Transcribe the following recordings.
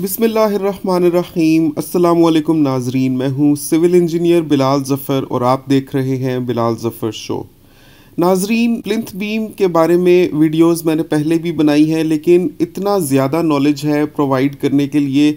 बिसमीम अल्लाम नाजरीन मैं हूँ सिविल इंजीनियर बिलाल ज़फ़र और आप देख रहे हैं बिलाल ज़फ़र शो नाजरीन प्लिंथ बीम के बारे में वीडियोस मैंने पहले भी बनाई हैं लेकिन इतना ज़्यादा नॉलेज है प्रोवाइड करने के लिए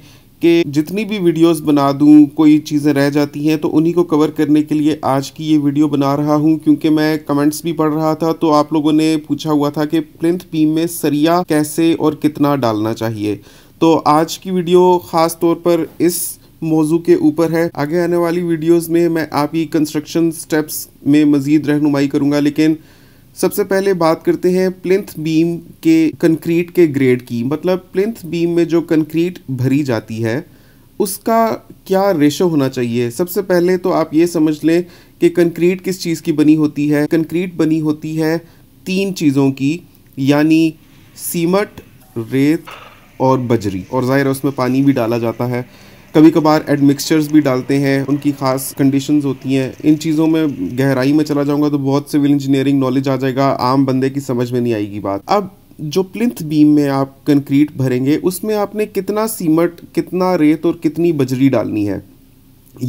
कि जितनी भी वीडियोस बना दूँ कोई चीज़ें रह जाती हैं तो उन्हीं को कवर करने के लिए आज की ये वीडियो बना रहा हूँ क्योंकि मैं कमेंट्स भी पढ़ रहा था तो आप लोगों ने पूछा हुआ था कि प्लिंथ बीम में सरिया कैसे और कितना डालना चाहिए तो आज की वीडियो ख़ास तौर पर इस मौजू के ऊपर है आगे आने वाली वीडियोस में मैं आपकी कंस्ट्रक्शन स्टेप्स में मज़ीद रहनुमाई करूँगा लेकिन सबसे पहले बात करते हैं प्लिंथ बीम के कंक्रीट के ग्रेड की मतलब प्लिंथ बीम में जो कंक्रीट भरी जाती है उसका क्या रेशो होना चाहिए सबसे पहले तो आप ये समझ लें कि कंक्रीट किस चीज़ की बनी होती है कंक्रीट बनी होती है तीन चीज़ों की यानी सीमट रेत और बजरी और ज़ाहिर है उसमें पानी भी डाला जाता है कभी कभार एडमिक्सचर्स भी डालते हैं उनकी खास कंडीशंस होती हैं इन चीज़ों में गहराई में चला जाऊंगा तो बहुत सिविल इंजीनियरिंग नॉलेज आ जाएगा आम बंदे की समझ में नहीं आएगी बात अब जो प्लिंथ बीम में आप कंक्रीट भरेंगे उसमें आपने कितना सीमट कितना रेत और कितनी बजरी डालनी है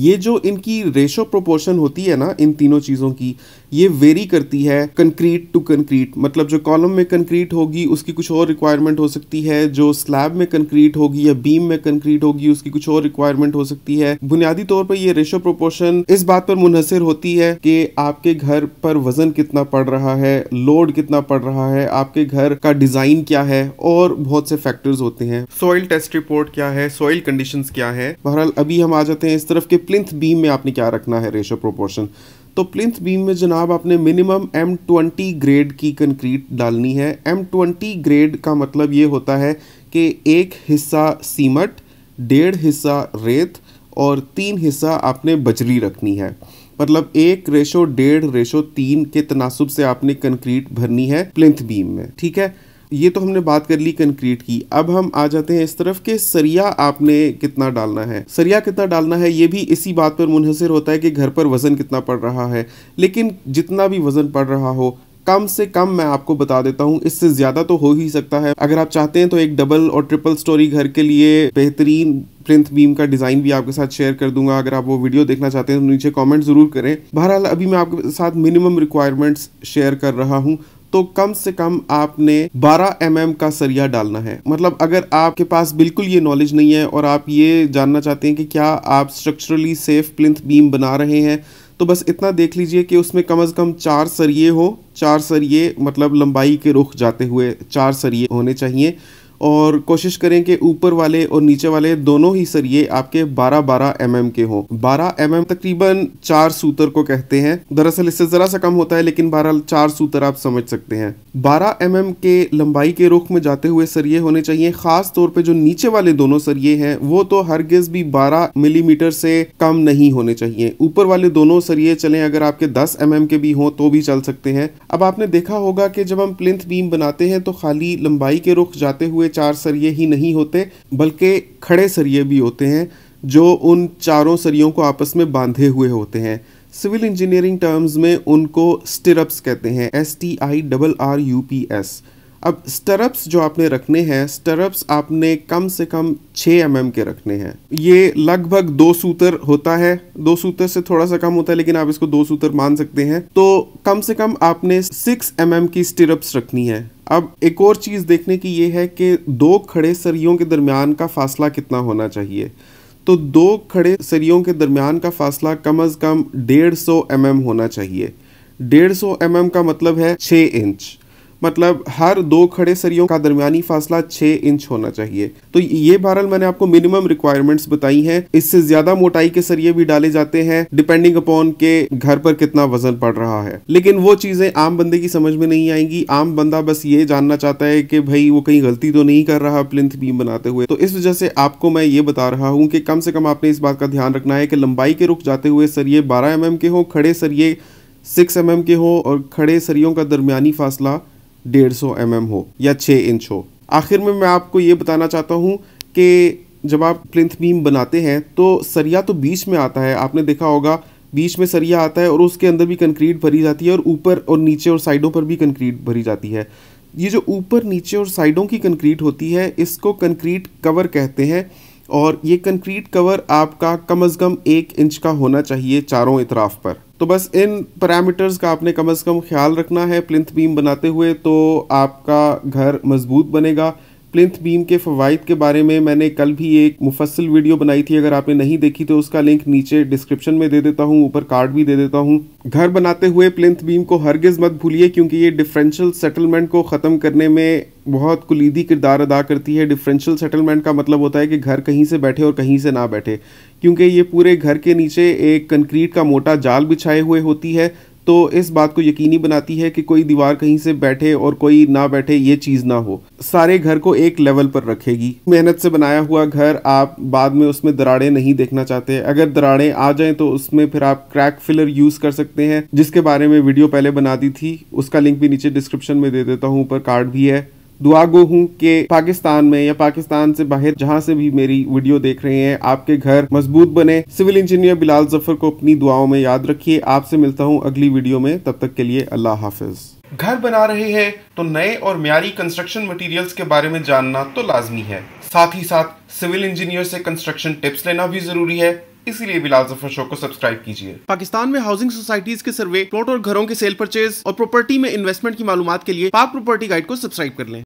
ये जो इनकी रेशो प्रोपोर्शन होती है ना इन तीनों चीज़ों की ये वेरी करती है कंक्रीट टू कंक्रीट मतलब जो कॉलम में कंक्रीट होगी उसकी कुछ और रिक्वायरमेंट हो सकती है जो स्लैब में कंक्रीट होगी या बीम में कंक्रीट होगी उसकी कुछ और रिक्वायरमेंट हो सकती है बुनियादी तौर पर यह रेशो प्रोपोर्शन इस बात पर मुनहसर होती है कि आपके घर पर वजन कितना पड़ रहा है लोड कितना पड़ रहा है आपके घर का डिजाइन क्या है और बहुत से फैक्टर्स होते हैं सॉइल टेस्ट रिपोर्ट क्या है सॉइल कंडीशन क्या है बहरहाल अभी हम आ जाते हैं इस तरफ के प्लिंथ बीम में आपने क्या रखना है रेशो प्रोपोर्शन तो प्लिंथ बीम में जनाब आपने मिनिमम एम ट्वेंटी ग्रेड की कंक्रीट डालनी है एम ट्वेंटी ग्रेड का मतलब ये होता है कि एक हिस्सा सीमट डेढ़ हिस्सा रेत और तीन हिस्सा आपने बजरी रखनी है मतलब एक रेशो डेढ़ रेशो तीन के तनासब से आपने कंक्रीट भरनी है प्लिंथ बीम में ठीक है ये तो हमने बात कर ली कंक्रीट की अब हम आ जाते हैं इस तरफ के सरिया आपने कितना डालना है सरिया कितना डालना है ये भी इसी बात पर मुनहसर होता है कि घर पर वज़न कितना पड़ रहा है लेकिन जितना भी वज़न पड़ रहा हो कम से कम मैं आपको बता देता हूँ इससे ज़्यादा तो हो ही सकता है अगर आप चाहते हैं तो एक डबल और ट्रिपल स्टोरी घर के लिए बेहतरीन प्रिंथ बीम का डिज़ाइन भी आपके साथ शेयर कर दूंगा अगर आप वो वीडियो देखना चाहते हैं तो नीचे कमेंट ज़रूर करें बहरहाल अभी मैं आपके साथ मिनिमम रिक्वायरमेंट्स शेयर कर रहा हूँ तो कम से कम आपने 12 एम mm का सरिया डालना है मतलब अगर आपके पास बिल्कुल ये नॉलेज नहीं है और आप ये जानना चाहते हैं कि क्या आप स्ट्रक्चरली सेफ प्लिंथ बीम बना रहे हैं तो बस इतना देख लीजिए कि उसमें कम अज़ कम चार सरिये हो चार सरिये मतलब लंबाई के रुख जाते हुए चार सरिये होने चाहिए और कोशिश करें कि ऊपर वाले और नीचे वाले दोनों ही सरिये आपके 12-12 एम एम के हों 12 एम एम तकरीबन चार सूतर को कहते हैं दरअसल इससे ज़रा सा कम होता है लेकिन बहरहाल चार सूतर आप समझ सकते हैं 12 एम एम के लंबाई के रुख में जाते हुए सरिये होने चाहिए ख़ास तौर पर जो नीचे वाले दोनों सरिये हैं वो तो हरगिज़ भी बारह मिलीमीटर से कम नहीं होने चाहिए ऊपर वाले दोनों सरिये चले अगर आपके दस एम एम के भी हों तो भी चल सकते हैं अब आपने देखा होगा कि जब हम प्लिंथ बीम बनाते हैं तो खाली लंबाई के रुख जाते हुए चार सरिये ही नहीं होते बल्कि खड़े सरिये भी होते हैं जो उन चारों सरियों को आपस में बांधे हुए होते हैं सिविल इंजीनियरिंग टर्म्स में उनको स्टिरप्स कहते हैं S T I double R U P S अब स्टरप्स जो आपने रखने हैं स्टरप्स आपने कम से कम 6 एम mm के रखने हैं ये लगभग दो सूत्र होता है दो सूत्र से थोड़ा सा कम होता है लेकिन आप इसको दो सूत्र मान सकते हैं तो कम से कम आपने 6 एम mm की स्टरप्स रखनी है अब एक और चीज़ देखने की ये है कि दो खड़े सरियों के दरमियान का फासला कितना होना चाहिए तो दो खड़े सरियों के दरमियान का फासला कम अज़ कम डेढ़ सौ एम mm होना चाहिए डेढ़ सौ एम एम का मतलब है छः इंच मतलब हर दो खड़े सरियों का दरमियानी फासला छः इंच होना चाहिए तो ये बहरहाल मैंने आपको मिनिमम रिक्वायरमेंट्स बताई हैं इससे ज्यादा मोटाई के सरिये भी डाले जाते हैं डिपेंडिंग अपॉन के घर पर कितना वजन पड़ रहा है लेकिन वो चीजें आम बंदे की समझ में नहीं आएंगी आम बंदा बस ये जानना चाहता है कि भाई वो कहीं गलती तो नहीं कर रहा प्लिंथ बीम बनाते हुए तो इस वजह से आपको मैं ये बता रहा हूँ कि कम से कम आपने इस बात का ध्यान रखना है कि लंबाई के रुक जाते हुए सरिये बारह एम mm के हों खड़े सरिये सिक्स एम एम के हों और खड़े सरियों का दरमियानी फासला डेढ़ सौ एम एम हो या छः इंच हो आखिर में मैं आपको ये बताना चाहता हूँ कि जब आप प्लिंथ बीम बनाते हैं तो सरिया तो बीच में आता है आपने देखा होगा बीच में सरिया आता है और उसके अंदर भी कंक्रीट भरी जाती है और ऊपर और नीचे और साइडों पर भी कंक्रीट भरी जाती है ये जो ऊपर नीचे और साइडों की कंक्रीट होती है इसको कंक्रीट कवर कहते हैं और ये कंक्रीट कवर आपका कम अज़ कम एक इंच का होना चाहिए चारों इतराफ़ पर तो बस इन पैरामीटर्स का आपने कम से कम ख्याल रखना है प्लिंथ बीम बनाते हुए तो आपका घर मजबूत बनेगा प्लिंथ बीम के फ़वाद के बारे में मैंने कल भी एक मुफसल वीडियो बनाई थी अगर आपने नहीं देखी तो उसका लिंक नीचे डिस्क्रिप्शन में दे देता हूँ ऊपर कार्ड भी दे देता हूँ घर बनाते हुए प्लिंथ बीम को हरगिज़ मत भूलिए क्योंकि ये डिफरेंशियल सेटलमेंट को ख़त्म करने में बहुत कुलीदी किरदार अदा करती है डिफरेंशियल सेटलमेंट का मतलब होता है कि घर कहीं से बैठे और कहीं से ना बैठे क्योंकि ये पूरे घर के नीचे एक कंक्रीट का मोटा जाल बिछाए हुए होती है तो इस बात को यकीनी बनाती है कि कोई दीवार कहीं से बैठे और कोई ना बैठे ये चीज़ ना हो सारे घर को एक लेवल पर रखेगी मेहनत से बनाया हुआ घर आप बाद में उसमें दराड़े नहीं देखना चाहते अगर दराड़े आ जाएं तो उसमें फिर आप क्रैक फिलर यूज़ कर सकते हैं जिसके बारे में वीडियो पहले बना दी थी उसका लिंक भी नीचे डिस्क्रिप्शन में दे देता हूँ ऊपर कार्ड भी है दुआ गो हूँ कि पाकिस्तान में या पाकिस्तान से बाहर जहाँ से भी मेरी वीडियो देख रहे हैं आपके घर मजबूत बने सिविल इंजीनियर बिलाल जफर को अपनी दुआओं में याद रखिए आपसे मिलता हूँ अगली वीडियो में तब तक के लिए अल्लाह हाफिज़ घर बना रहे हैं तो नए और म्यारी कंस्ट्रक्शन मटेरियल्स के बारे में जानना तो लाजमी है साथ ही साथ सिविल इंजीनियर से कंस्ट्रक्शन टिप्स लेना भी जरूरी है इसीलिए बिलाल जफर शो को सब्सक्राइब कीजिए पाकिस्तान में हाउसिंग सोसाइटीज के सर्वे प्लॉट और घरों के सेल परचेज और प्रॉपर्टी में इन्वेस्टमेंट की मालूम के लिए पाक प्रॉपर्टी गाइड को सब्सक्राइब कर लें